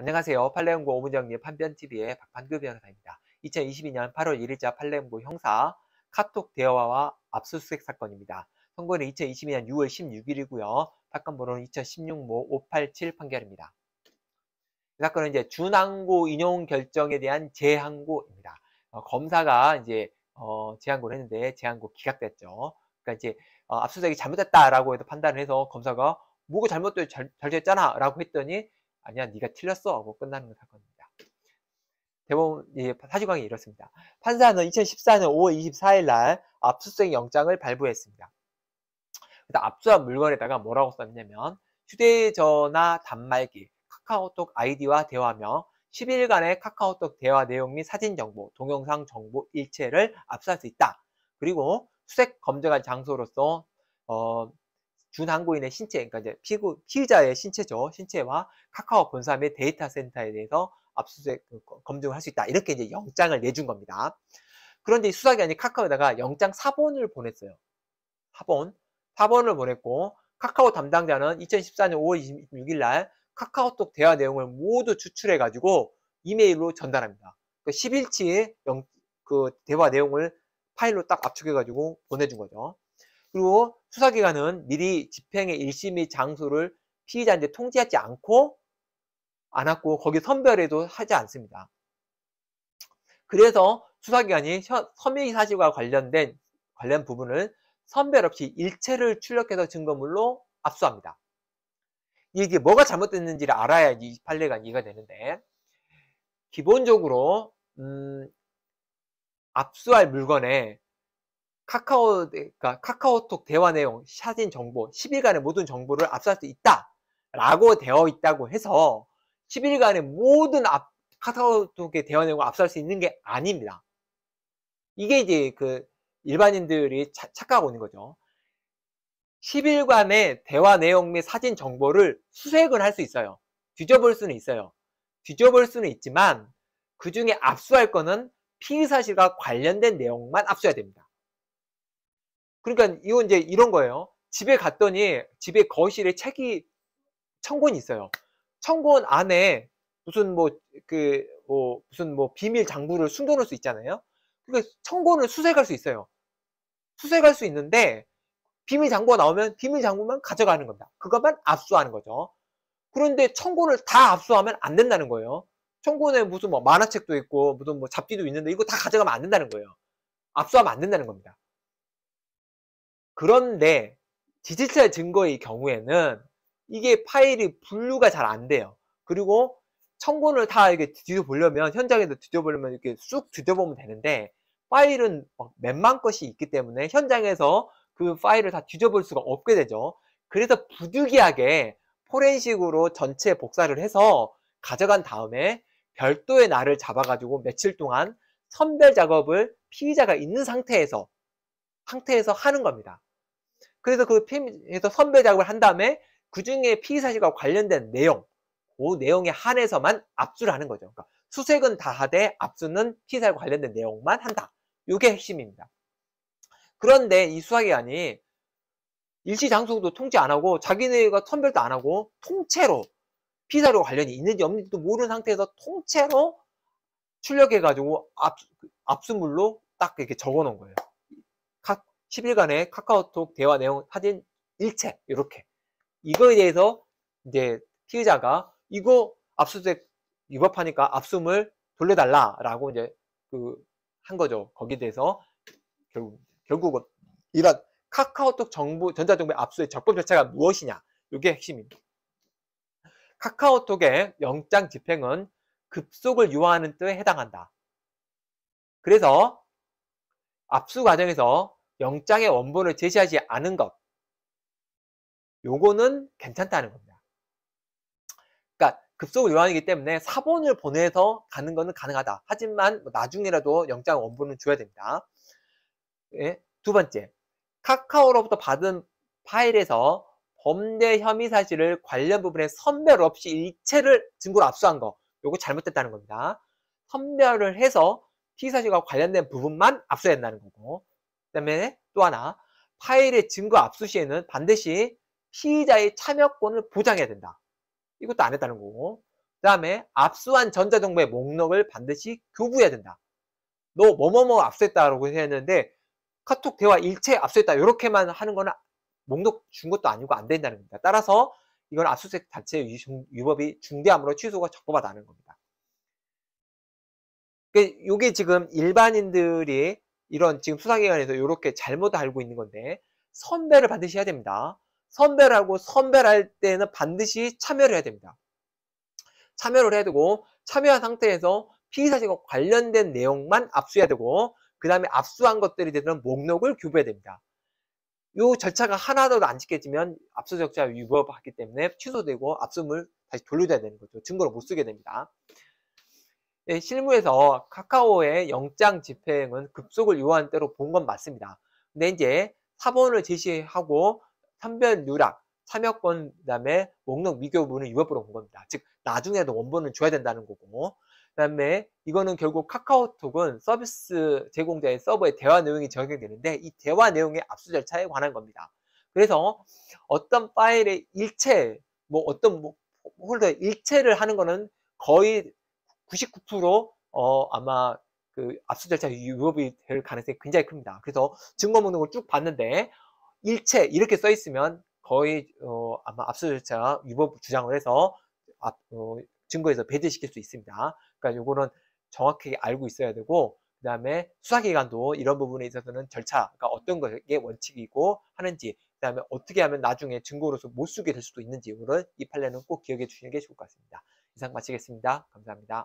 안녕하세요. 팔레온고 오문정리 판변TV의 박판규 변호사입니다. 2022년 8월 1일자 팔레온고 형사 카톡 대화와 압수수색 사건입니다. 선고는 2022년 6월 16일이고요. 사건 번호는 2016모 587 판결입니다. 이 사건은 이제 준항고 인용 결정에 대한 재항고입니다. 어, 검사가 이제 어, 재항고를 했는데 재항고 기각됐죠. 그러니까 이제 어, 압수수색이 잘못됐다라고 해서 판단을 해서 검사가 뭐가 잘못됐잖아라고 했더니 아니야 네가 틀렸어 하고 뭐 끝나는 사건입니다. 대법원 예, 사주광이 이렇습니다. 판사는 2014년 5월 24일 날 압수수색 영장을 발부했습니다. 그래서 압수한 물건에다가 뭐라고 썼냐면 휴대전화 단말기, 카카오톡 아이디와 대화며 10일간의 카카오톡 대화 내용 및 사진 정보, 동영상 정보 일체를 압수할 수 있다. 그리고 수색 검증한 장소로서 어, 준항구인의 신체, 그러니까 이제 피구, 피의자의 신체죠. 신체와 카카오 본사 및 데이터 센터에 대해서 압수수색 그, 검증을 할 수 있다. 이렇게 이제 영장을 내준 겁니다. 그런데 수사기관이 카카오에다가 영장 사본을 보냈어요. 사본. 사본을 보냈고, 카카오 담당자는 2014년 5월 26일 날 카카오톡 대화 내용을 모두 추출해가지고 이메일로 전달합니다. 그 그러니까 10일치의 영, 그 대화 내용을 파일로 딱 압축해가지고 보내준 거죠. 그리고 수사기관은 미리 집행의 일심의 장소를 피의자한테 통지하지 않고 안았고 거기 선별해도 하지 않습니다. 그래서 수사기관이 서민 사실과 관련된 관련 부분을 선별 없이 일체를 출력해서 증거물로 압수합니다. 이게 뭐가 잘못됐는지를 알아야이 판례가 이해가 되는데 기본적으로 음, 압수할 물건에 카카오, 그러니까 카카오톡 대화 내용, 사진 정보, 10일간의 모든 정보를 압수할 수 있다. 라고 되어 있다고 해서 10일간의 모든 앞, 카카오톡의 대화 내용을 압수할 수 있는 게 아닙니다. 이게 이제 그 일반인들이 차, 착각하고 있는 거죠. 10일간의 대화 내용 및 사진 정보를 수색은 할수 있어요. 뒤져볼 수는 있어요. 뒤져볼 수는 있지만 그 중에 압수할 거는 피의 사실과 관련된 내용만 압수해야 됩니다. 그러니까 이건 이제 이런 거예요. 집에 갔더니 집에 거실에 책이 천권 있어요. 천권 안에 무슨 뭐그뭐 그, 뭐 무슨 뭐 비밀 장부를 숨겨놓을 수 있잖아요. 그러니까 천권을 수색할 수 있어요. 수색할 수 있는데 비밀 장부가 나오면 비밀 장부만 가져가는 겁니다. 그것만 압수하는 거죠. 그런데 천권을 다 압수하면 안 된다는 거예요. 천권에 무슨 뭐 만화책도 있고 무슨 뭐 잡지도 있는데 이거 다 가져가면 안 된다는 거예요. 압수하면 안 된다는 겁니다. 그런데 디지털 증거의 경우에는 이게 파일이 분류가 잘 안 돼요. 그리고 청구를 다 이렇게 뒤져보려면 현장에서 뒤져보려면 이렇게 쑥 뒤져보면 되는데 파일은 몇만 것이 있기 때문에 현장에서 그 파일을 다 뒤져볼 수가 없게 되죠. 그래서 부득이하게 포렌식으로 전체 복사를 해서 가져간 다음에 별도의 날을 잡아가지고 며칠 동안 선별 작업을 피의자가 있는 상태에서 상태에서 하는 겁니다. 그래서 그 PM에서 선배 작업을 한 다음에 그 중에 피의 사실과 관련된 내용, 그 내용에 한해서만 압수를 하는 거죠. 그러니까 수색은 다 하되 압수는 피의 사실과 관련된 내용만 한다. 이게 핵심입니다. 그런데 이 수사기관이 일시장소도 통지안 하고 자기네가 선별도 안 하고 통째로 피사료 관련이 있는지 없는지도 모르는 상태에서 통째로 출력해가지고 압, 그 압수물로 딱 이렇게 적어 놓은 거예요. 10일간의 카카오톡 대화 내용 사진 일체 이렇게 이거에 대해서 이제 피의자가 이거 압수수색 위법하니까 압수물 돌려달라라고 이제 그 한 거죠. 거기에 대해서 결국 결국은 이런 카카오톡 정보 전자정보 압수의 적법 절차가 무엇이냐 이게 핵심입니다. 카카오톡의 영장 집행은 급속을 유화하는 뜻에 해당한다. 그래서 압수 과정에서 영장의 원본을 제시하지 않은 것 요거는 괜찮다는 겁니다. 그러니까 급속을 요이기 때문에 사본을 보내서 가는 것은 가능하다. 하지만 뭐 나중에라도 영장 원본을 줘야 됩니다. 예? 두 번째, 카카오로부터 받은 파일에서 범죄 혐의 사실을 관련 부분에 선별 없이 일체를 증거로 압수한 거 요거 잘못됐다는 겁니다. 선별을 해서 피의사실과 관련된 부분만 압수해야 된다는 거고 그다음에 또 하나 파일의 증거 압수시에는 반드시 피의자의 참여권을 보장해야 된다. 이것도 안 했다는 거고. 그 다음에 압수한 전자정보의 목록을 반드시 교부해야 된다. 너 뭐뭐뭐 압수했다라고 했는데 카톡 대화 일체 압수했다 이렇게만 하는 거는 목록 준 것도 아니고 안 된다는 겁니다. 따라서 이건 압수수색 자체의 위법이 중대함으로 취소가 적법하다는 겁니다. 이게 그 지금 일반인들이 이런 지금 수사기관에서 이렇게 잘못 알고 있는 건데 선배를 반드시 해야 됩니다. 선배를 하고 선배할 때는 반드시 참여를 해야 됩니다. 참여를 해야 되고 참여한 상태에서 피의사실과 관련된 내용만 압수해야 되고 그 다음에 압수한 것들이 되는 목록을 규부해야 됩니다. 이 절차가 하나도안 지켜지면 압수적자 위법하기 때문에 취소되고 압수물 다시 돌려줘야 되는 거죠. 증거를 못 쓰게 됩니다. 예, 실무에서 카카오의 영장 집행은 급속을 요한 때로본 건 맞습니다. 근데 이제 사본을 제시하고 판별 유락, 참여권 그다음에 목록 미교분는 유효부로 본 겁니다. 즉 나중에도 원본을 줘야 된다는 거고 그다음에 이거는 결국 카카오톡은 서비스 제공자의 서버에 대화 내용이 적용되는데 이 대화 내용의 압수 절차에 관한 겁니다. 그래서 어떤 파일의 일체, 뭐 어떤 뭐 홀더의 일체를 하는 거는 거의 99% 어, 아마 그 압수절차 유법이될 가능성이 굉장히 큽니다. 그래서 증거 목록을 쭉 봤는데 일체 이렇게 써 있으면 거의 어, 아마 압수절차 위법 주장을 해서 앞, 어, 증거에서 배제시킬 수 있습니다. 그러니까 요거는 정확히 알고 있어야 되고 그 다음에 수사기관도 이런 부분에 있어서는 절차, 가 어떤 것의 원칙이고 하는지, 그 다음에 어떻게 하면 나중에 증거로서 못 쓰게 될 수도 있는지, 이거이 판례는 꼭 기억해 주시는 게 좋을 것 같습니다. 이상 마치겠습니다. 감사합니다.